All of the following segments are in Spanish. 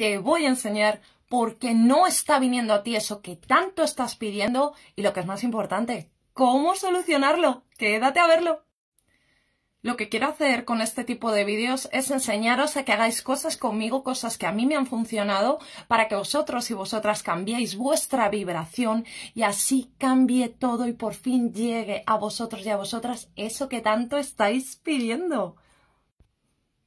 te voy a enseñar por qué no está viniendo a ti eso que tanto estás pidiendo y lo que es más importante, cómo solucionarlo. Quédate a verlo. Lo que quiero hacer con este tipo de vídeos es enseñaros a que hagáis cosas conmigo, cosas que a mí me han funcionado, para que vosotros y vosotras cambiéis vuestra vibración y así cambie todo y por fin llegue a vosotros y a vosotras eso que tanto estáis pidiendo.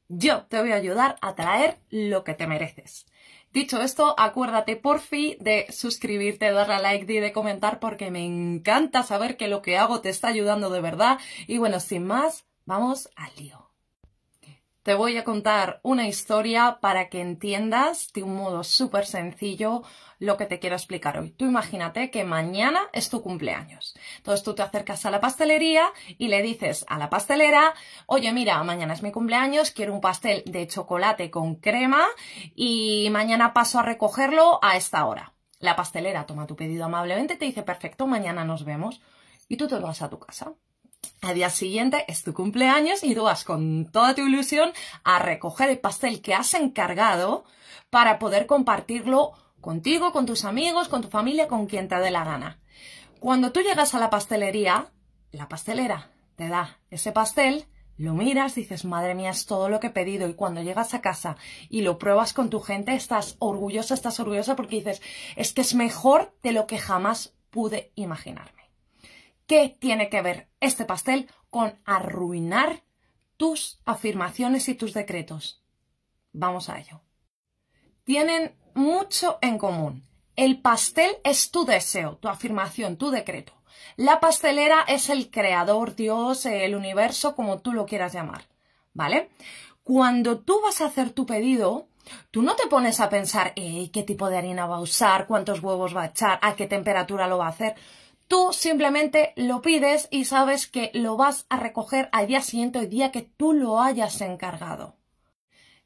Yo te voy a ayudar a traer lo que te mereces. Dicho esto, acuérdate por fin de suscribirte, darle a like y de comentar porque me encanta saber que lo que hago te está ayudando de verdad. Y bueno, sin más, vamos al lío. Te voy a contar una historia para que entiendas de un modo súper sencillo lo que te quiero explicar hoy. Tú imagínate que mañana es tu cumpleaños. Entonces tú te acercas a la pastelería y le dices a la pastelera, oye mira, mañana es mi cumpleaños, quiero un pastel de chocolate con crema y mañana paso a recogerlo a esta hora. La pastelera toma tu pedido amablemente, te dice, perfecto, mañana nos vemos y tú te vas a tu casa al día siguiente es tu cumpleaños y tú vas con toda tu ilusión a recoger el pastel que has encargado para poder compartirlo contigo, con tus amigos, con tu familia, con quien te dé la gana. Cuando tú llegas a la pastelería, la pastelera te da ese pastel, lo miras, dices, madre mía, es todo lo que he pedido. Y cuando llegas a casa y lo pruebas con tu gente, estás orgullosa, estás orgullosa porque dices, es que es mejor de lo que jamás pude imaginarme. ¿Qué tiene que ver este pastel con arruinar tus afirmaciones y tus decretos? Vamos a ello. Tienen mucho en común. El pastel es tu deseo, tu afirmación, tu decreto. La pastelera es el creador, Dios, el universo, como tú lo quieras llamar. ¿Vale? Cuando tú vas a hacer tu pedido, Tú no te pones a pensar, qué tipo de harina va a usar, cuántos huevos va a echar, a qué temperatura lo va a hacer. Tú simplemente lo pides y sabes que lo vas a recoger al día siguiente el día que tú lo hayas encargado.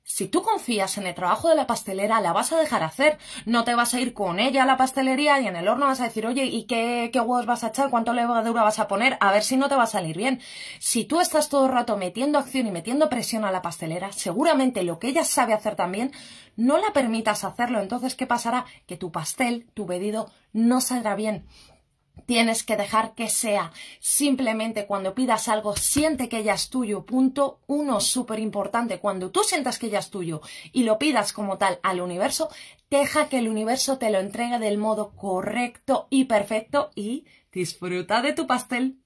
Si tú confías en el trabajo de la pastelera, la vas a dejar hacer. No te vas a ir con ella a la pastelería y en el horno vas a decir, oye, ¿y qué, qué huevos vas a echar? ¿Cuánto levadura vas a poner? A ver si no te va a salir bien. Si tú estás todo el rato metiendo acción y metiendo presión a la pastelera, seguramente lo que ella sabe hacer también, no la permitas hacerlo. Entonces, ¿qué pasará? Que tu pastel, tu pedido, no saldrá bien. Tienes que dejar que sea. Simplemente cuando pidas algo, siente que ella es tuyo. Punto uno, súper importante. Cuando tú sientas que ya es tuyo y lo pidas como tal al universo, deja que el universo te lo entregue del modo correcto y perfecto y disfruta de tu pastel.